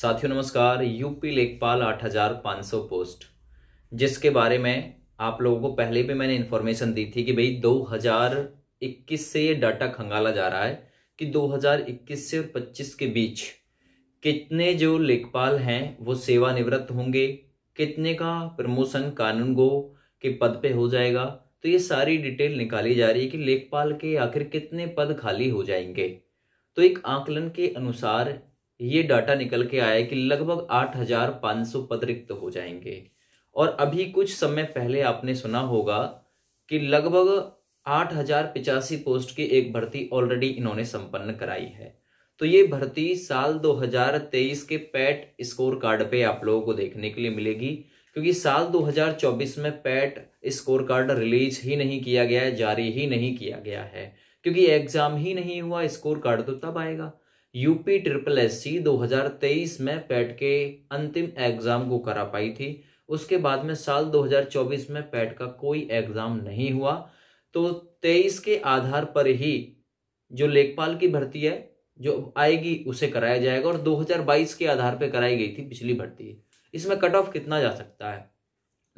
साथियों नमस्कार यूपी लेखपाल 8500 पोस्ट जिसके बारे में आप लोगों को पहले भी मैंने इन्फॉर्मेशन दी थी कि भाई 2021 से ये डाटा खंगाला जा रहा है कि 2021 से और 25 के बीच कितने जो लेखपाल हैं वो सेवानिवृत्त होंगे कितने का प्रमोशन कानून गो के पद पे हो जाएगा तो ये सारी डिटेल निकाली जा रही है कि लेखपाल के आखिर कितने पद खाली हो जाएंगे तो एक आकलन के अनुसार ये डाटा निकल के आया कि लगभग 8,500 पद रिक्त हो जाएंगे और अभी कुछ समय पहले आपने सुना होगा कि लगभग आठ हजार पिचासी पोस्ट की एक भर्ती ऑलरेडी इन्होंने संपन्न कराई है तो ये भर्ती साल 2023 के पैट स्कोर कार्ड पे आप लोगों को देखने के लिए मिलेगी क्योंकि साल 2024 में पैट स्कोर कार्ड रिलीज ही नहीं किया गया है जारी ही नहीं किया गया है क्योंकि एग्जाम ही नहीं हुआ स्कोर कार्ड तो तब आएगा यूपी ट्रिपल एस सी दो में पैट के अंतिम एग्ज़ाम को करा पाई थी उसके बाद में साल 2024 में पैट का कोई एग्ज़ाम नहीं हुआ तो 23 के आधार पर ही जो लेखपाल की भर्ती है जो आएगी उसे कराया जाएगा और 2022 के आधार पर कराई गई थी पिछली भर्ती इसमें कट ऑफ कितना जा सकता है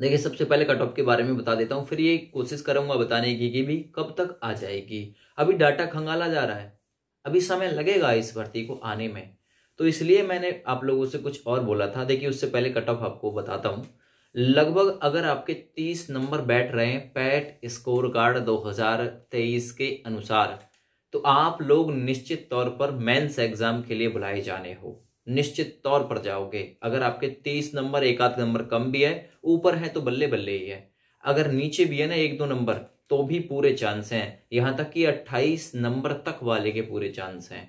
देखिए सबसे पहले कट ऑफ के बारे में बता देता हूँ फिर ये कोशिश करूंगा बताने की कि भी कब तक आ जाएगी अभी डाटा खंगाला जा रहा है अभी समय लगेगा इस भर्ती को आने में तो इसलिए मैंने आप लोगों से कुछ और बोला था देखिए उससे पहले कट ऑफ आपको बताता हूँ लगभग अगर आपके 30 नंबर बैठ रहे हैं पैट स्कोर कार्ड 2023 के अनुसार तो आप लोग निश्चित तौर पर मेंस एग्जाम के लिए बुलाए जाने हो निश्चित तौर पर जाओगे अगर आपके 30 नंबर एक आध नंबर कम भी है ऊपर है तो बल्ले बल्ले ही है अगर नीचे भी है ना एक दो नंबर तो भी पूरे चांस हैं यहाँ तक कि 28 नंबर तक वाले के पूरे चांस हैं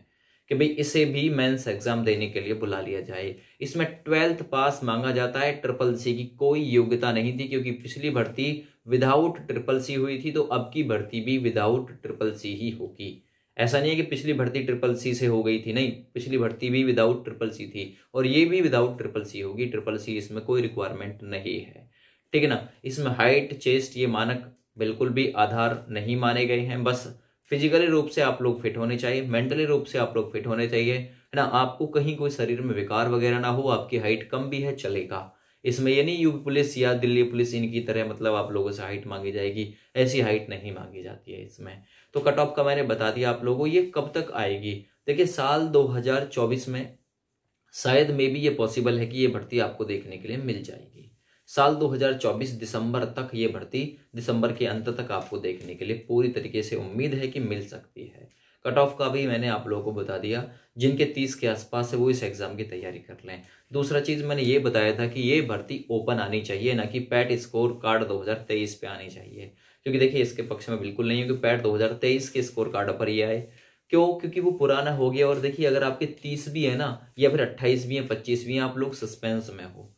कि भाई इसे भी मेंस एग्जाम देने के लिए बुला लिया जाए इसमें ट्वेल्थ पास मांगा जाता है ट्रिपल सी की कोई योग्यता नहीं थी क्योंकि पिछली भर्ती विदाउट ट्रिपल सी हुई थी तो अब की भर्ती भी विदाउट ट्रिपल सी ही होगी ऐसा नहीं है कि पिछली भर्ती ट्रिपल सी से हो गई थी नहीं पिछली भर्ती भी विदाउट ट्रिपल सी थी और ये भी विदाउट ट्रिपल सी होगी ट्रिपल सी इसमें कोई रिक्वायरमेंट नहीं है ठीक है ना इसमें हाइट चेस्ट ये मानक बिल्कुल भी आधार नहीं माने गए हैं बस फिजिकली रूप से आप लोग फिट होने चाहिए मेंटली रूप से आप लोग फिट होने चाहिए है ना आपको कहीं कोई शरीर में विकार वगैरह ना हो आपकी हाइट कम भी है चलेगा इसमें ये नहीं यूपी पुलिस या दिल्ली पुलिस इनकी तरह मतलब आप लोगों से हाइट मांगी जाएगी ऐसी हाइट नहीं मांगी जाती है इसमें तो कट ऑफ का मैंने बता दिया आप लोगों को ये कब तक आएगी देखिए साल 2024 में शायद मे भी ये पॉसिबल है कि ये भर्ती आपको देखने के लिए मिल जाएगी साल 2024 दिसंबर तक ये भर्ती दिसंबर के अंत तक आपको देखने के लिए पूरी तरीके से उम्मीद है कि मिल सकती है कट ऑफ का भी मैंने आप लोगों को बता दिया जिनके तीस के आसपास है वो इस एग्ज़ाम की तैयारी कर लें दूसरा चीज़ मैंने ये बताया था कि ये भर्ती ओपन आनी चाहिए ना कि पैट स्कोर कार्ड 2023 पे आनी चाहिए क्योंकि देखिए इसके पक्ष में बिल्कुल नहीं है कि पैट 2023 के स्कोर कार्ड पर ही आए क्यों क्योंकि वो पुराना हो गया और देखिए अगर आपके तीस भी है ना या फिर अट्ठाईस भी है पच्चीस भी है आप लोग सस्पेंस में हो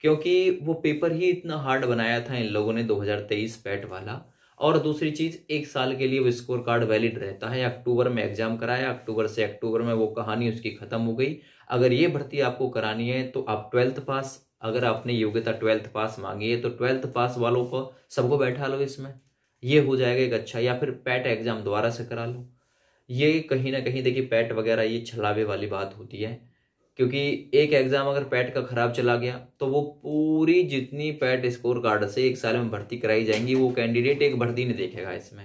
क्योंकि वो पेपर ही इतना हार्ड बनाया था इन लोगों ने 2023 पैट वाला और दूसरी चीज़ एक साल के लिए वो स्कोर कार्ड वैलिड रहता है अक्टूबर में एग्जाम कराया अक्टूबर से अक्टूबर में वो कहानी उसकी ख़त्म हो गई अगर ये भर्ती आपको करानी है तो आप ट्वेल्थ पास अगर आपने योग्यता ट्वेल्थ पास मांगी है तो ट्वेल्थ पास वालों को सबको बैठा लो इसमें ये हो जाएगा एक अच्छा या फिर पैट एग्जाम दोबारा से करा लो ये कहीं ना कहीं देखिए पैट वगैरह ये छलावे वाली बात होती है क्योंकि एक एग्ज़ाम अगर पैट e का ख़राब चला गया तो वो पूरी जितनी पैट स्कोर कार्ड से एक साल में भर्ती कराई जाएंगी वो कैंडिडेट एक भर्ती नहीं देखेगा इसमें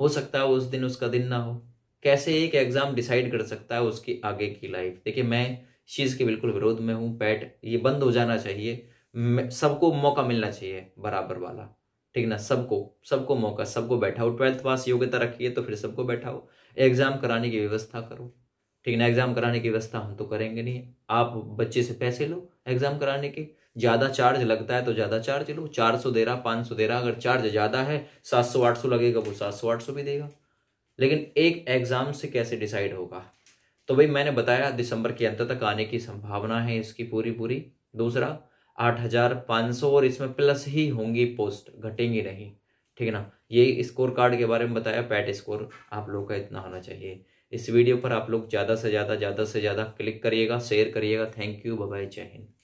हो सकता है उस दिन उसका दिन ना हो कैसे एक एग्ज़ाम डिसाइड कर सकता है उसकी आगे की लाइफ देखिए मैं इस चीज़ के बिल्कुल विरोध में हूँ पैट e ये बंद हो जाना चाहिए सबको मौका मिलना चाहिए बराबर वाला ठीक ना सबको सबको मौका सबको बैठाओ ट्वेल्थ पास योग्यता रखिए तो फिर सबको बैठाओ एग्ज़ाम कराने की व्यवस्था करो ठीक ना एग्ज़ाम कराने की व्यवस्था हम तो करेंगे नहीं आप बच्चे से पैसे लो एग्ज़ाम कराने के ज़्यादा चार्ज लगता है तो ज़्यादा चार्ज लो चार सौ दे रहा पाँच सौ दे रहा अगर चार्ज ज़्यादा है सात सौ आठ सौ लगेगा वो सात सौ आठ सौ भी देगा लेकिन एक एग्ज़ाम से कैसे डिसाइड होगा तो भाई मैंने बताया दिसंबर के अंत तक आने की संभावना है इसकी पूरी पूरी दूसरा आठ हज़ार पाँच सौ और इसमें प्लस ही होंगी पोस्ट घटेंगी नहीं ठीक है ना ये स्कोर कार्ड के बारे में बताया पैट स्कोर आप लोग का इतना होना चाहिए इस वीडियो पर आप लोग ज़्यादा से ज़्यादा ज़्यादा से ज़्यादा क्लिक करिएगा शेयर करिएगा थैंक यू बाय जय हिंद